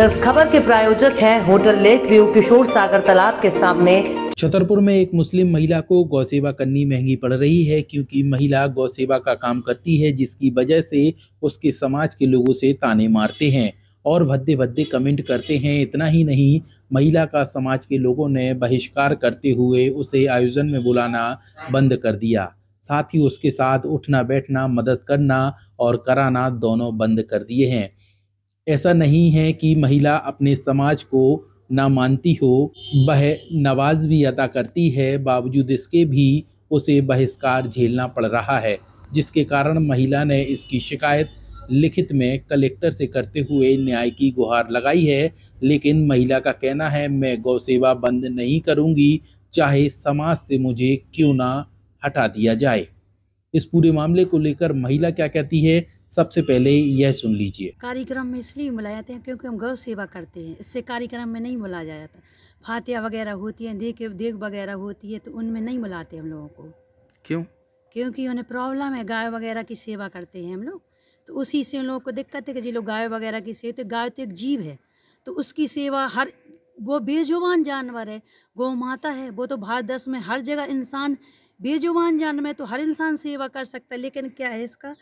इस खबर के प्रायोजक हैं hotel lake view Kishore Sagar तालाब के सामने छतरपुर में एक मुस्लिम महिला को गौ सेवा करनी महंगी पड़ रही है क्योंकि महिला गौ सेवा का काम करती है जिसकी वजह से उसके समाज के लोगों से ताने मारते हैं और भद्दे भद्दे कमेंट करते हैं इतना ही नहीं महिला का समाज के लोगों ने बहिष्कार करते हुए उसे आयोजन में बुलाना बंद कर दिया साथ ही उसके साथ उठना बैठना मदद करना और कराना दोनों बंद कर दिए हैं ऐसा नहीं है कि महिला अपने समाज को ना मानती हो वह नवाज भी अदा करती है बावजूद इसके भी उसे बहिष्कार झेलना पड़ रहा है जिसके कारण महिला ने इसकी शिकायत लिखित में कलेक्टर से करते हुए न्याय की गुहार लगाई है लेकिन महिला का कहना है मैं गौ सेवा बंद नहीं करूंगी चाहे समाज से मुझे क्यों ना हटा दिया जाए इस पूरे मामले को लेकर महिला क्या कहती है सबसे पहले यह सुन लीजिए कार्यक्रम में इसलिए बुलाया जाते हैं क्योंकि हम गौ सेवा करते हैं इससे कार्यक्रम में नहीं बुलाया जाता फातिया वगैरह होती है देख देख वगैरह होती है तो उनमें नहीं बुलाते हम लोगों को क्यों क्योंकि उन्हें प्रॉब्लम है गाय वगैरह की सेवा करते हैं हम लोग तो उसी से उन लोगों को दिक्कत है कि जी लोग गाय वगैरह की सेवा तो गाय तो एक जीव है तो उसकी सेवा हर वो बेजुबान जानवर है गौ माता है वो तो भारत दस में हर जगह इंसान बेजुबान जानवर है तो हर इंसान सेवा कर सकता है लेकिन क्या है इसका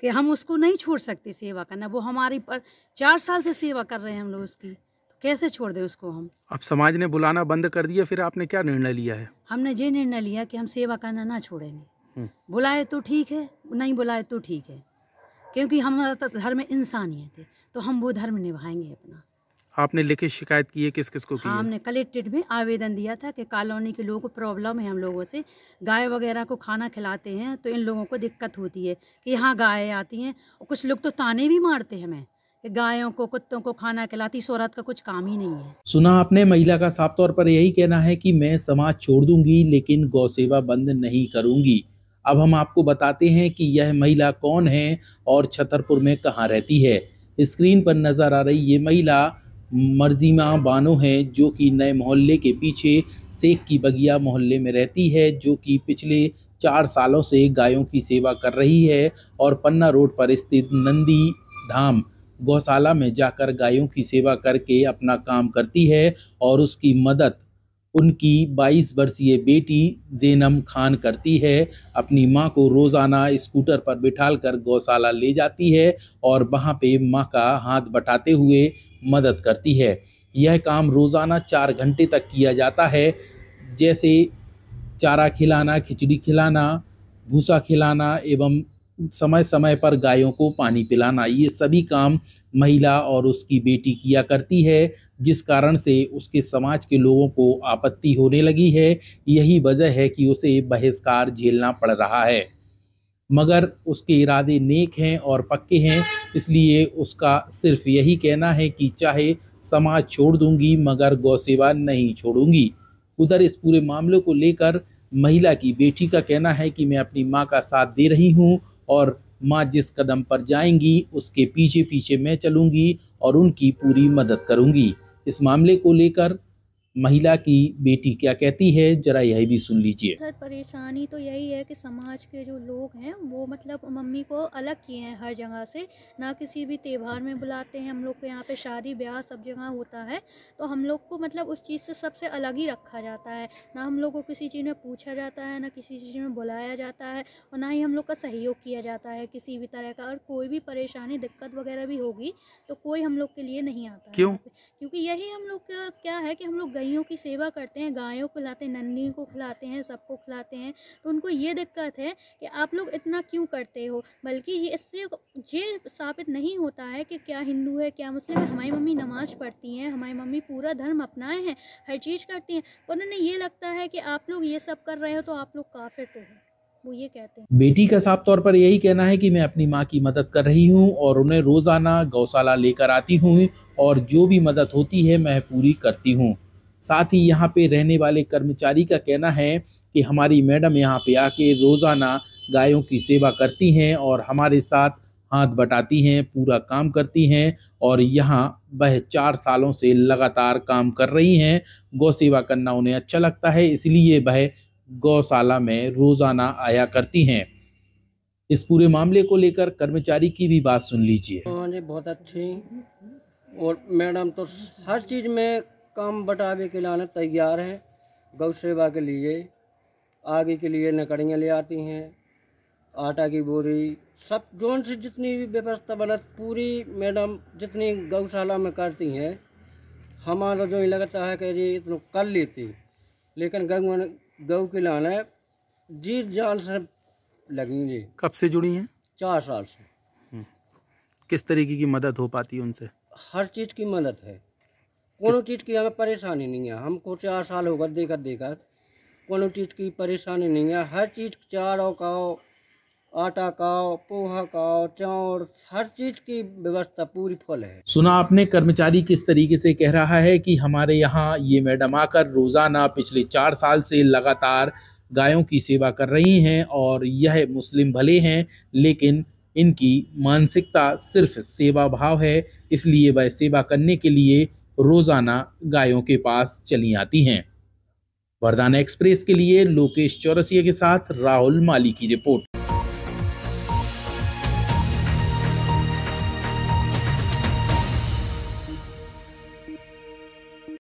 कि हम उसको नहीं छोड़ सकते सेवा करना वो हमारी पर चार साल से सेवा कर रहे हैं हम लोग उसकी तो कैसे छोड़ दें उसको हम अब समाज ने बुलाना बंद कर दिया फिर आपने क्या निर्णय लिया है हमने ये निर्णय लिया कि हम सेवा करना ना छोड़ेंगे हम्म। बुलाए तो ठीक है नहीं बुलाए तो ठीक है क्योंकि हमारा तो धर्म इंसानियत है तो हम वो धर्म निभाएंगे अपना आपने लिखित शिकायत की है किस किस को की हाँ, हमने कलेक्ट्रेट में आवेदन दिया था कि कॉलोनी के लोगों को प्रॉब्लम है हम लोगों से गाय वगैरह को खाना खिलाते हैं तो इन लोगों को दिक्कत होती है कि यहाँ गाय आती हैं और कुछ लोग तो ताने भी मारते हैं हमें गायों को कुत्तों को खाना खिलाती सौरात का कुछ काम ही नहीं है सुना आपने महिला का साफ तौर पर यही कहना है कि मैं समाज छोड़ दूंगी लेकिन गौ सेवा बंद नहीं करूंगी अब हम आपको बताते हैं कि यह महिला कौन है और छतरपुर में कहाँ रहती है स्क्रीन पर नजर आ रही ये महिला मरजीमा बानो है जो कि नए मोहल्ले के पीछे सेक की बगिया मोहल्ले में रहती है जो कि पिछले चार सालों से गायों की सेवा कर रही है और पन्ना रोड पर स्थित नंदी धाम गौशाला में जाकर गायों की सेवा करके अपना काम करती है और उसकी मदद उनकी 22 वर्षीय बेटी जेनम खान करती है अपनी माँ को रोज़ाना स्कूटर पर बिठाल कर गौशाला ले जाती है और वहाँ पे माँ का हाथ बटाते हुए मदद करती है यह काम रोज़ाना चार घंटे तक किया जाता है जैसे चारा खिलाना खिचड़ी खिलाना भूसा खिलाना एवं समय समय पर गायों को पानी पिलाना ये सभी काम महिला और उसकी बेटी किया करती है जिस कारण से उसके समाज के लोगों को आपत्ति होने लगी है यही वजह है कि उसे बहिष्कार झेलना पड़ रहा है मगर उसके इरादे नेक हैं और पक्के हैं इसलिए उसका सिर्फ यही कहना है कि चाहे समाज छोड़ दूंगी मगर गौसेवा नहीं छोड़ूंगी उधर इस पूरे मामले को लेकर महिला की बेटी का कहना है कि मैं अपनी माँ का साथ दे रही हूँ और माँ जिस कदम पर जाएंगी उसके पीछे पीछे मैं चलूँगी और उनकी पूरी मदद करूँगी इस मामले को लेकर महिला की बेटी क्या कहती है जरा यही भी सुन लीजिए सर परेशानी तो यही है कि समाज के जो लोग हैं वो मतलब मम्मी को अलग किए हैं हर जगह से ना किसी भी त्यौहार में बुलाते हैं हम लोग को यहाँ पे शादी ब्याह सब जगह होता है तो हम लोग को मतलब उस चीज़ से सबसे अलग ही रखा जाता है ना हम लोग को किसी चीज़ में पूछा जाता है ना किसी चीज़ में बुलाया जाता है और ना ही हम लोग का सहयोग किया जाता है किसी भी तरह का और कोई भी परेशानी दिक्कत वगैरह भी होगी तो कोई हम लोग के लिए नहीं आता क्यों क्योंकि यही हम लोग क्या है कि हम लोग गई गायों की सेवा करते हैं गायों को लाते हैं नन्नी को खिलाते हैं सबको खिलाते हैं तो उनको ये दिक्कत है कि आप लोग इतना क्यों करते हो बल्कि ये इससे ये साबित नहीं होता है कि क्या हिंदू है क्या मुस्लिम है हमारी मम्मी नमाज पढ़ती हैं हमारी मम्मी पूरा धर्म अपनाए हैं हर चीज़ करती हैं पर तो उन्हें ये लगता है कि आप लोग ये सब कर रहे हो तो आप लोग काफिर तो हैं वो ये कहते हैं बेटी का साफ तौर पर यही कहना है कि मैं अपनी माँ की मदद कर रही हूँ और उन्हें रोज़ाना गौशाला लेकर आती हूँ और जो भी मदद होती है मैं पूरी करती हूँ साथ ही यहाँ पे रहने वाले कर्मचारी का कहना है कि हमारी मैडम यहाँ पे आके रोज़ाना गायों की सेवा करती हैं और हमारे साथ हाथ बटाती हैं पूरा काम करती हैं और यहाँ वह चार सालों से लगातार काम कर रही हैं गौ सेवा करना उन्हें अच्छा लगता है इसलिए वह गौशाला में रोज़ाना आया करती हैं इस पूरे मामले को लेकर कर्मचारी की भी बात सुन लीजिए हाँ बहुत अच्छी और मैडम तो हर चीज़ में काम बटावे के लाने तैयार हैं गौ सेवा के लिए आगे के लिए नकड़ियाँ ले आती हैं आटा की बोरी सब जोन से जितनी भी व्यवस्था बनत पूरी मैडम जितनी गौशाला में करती हैं हमारा जो ही लगता है कि जी इतना कर लेती लेकिन गऊ गऊ के लाने जी जान से लगी जी कब से जुड़ी हैं चार साल से हम्म। किस तरीके की मदद हो पाती है उनसे हर चीज़ की मदद है कोनो चीज़ की हमें परेशानी नहीं है हमको चार साल होगा देखा देखा कोनो चीज़ की परेशानी नहीं है हर चीज़ चारों का आटा का पोहा का चावल हर चीज की व्यवस्था पूरी फल है सुना आपने कर्मचारी किस तरीके से कह रहा है कि हमारे यहाँ ये मैडम आकर रोजाना पिछले चार साल से लगातार गायों की सेवा कर रही हैं और यह मुस्लिम भले हैं लेकिन इनकी मानसिकता सिर्फ सेवा भाव है इसलिए वह सेवा करने के लिए रोजाना गायों के पास चली आती हैं वरदाना एक्सप्रेस के लिए लोकेश चौरसिया के साथ राहुल माली की रिपोर्ट